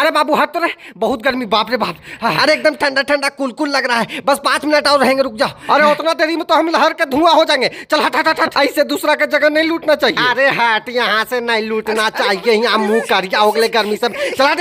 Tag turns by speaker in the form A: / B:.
A: अरे बाबू हट तो रहे बहुत गर्मी बाप रे बाप अरे एकदम ठंडा ठंडा कुल कुल लग रहा है बस पाँच मिनट और रहेंगे रुक जा अरे उतना देरी में तो हम लहर के धुआं हो जाएंगे चल हट हट हट ऐसे दूसरा का जगह नहीं लूटना चाहिए अरे हट यहाँ से नहीं लूटना चाहिए यहाँ मुँह करिया हो गए गर्मी सब चला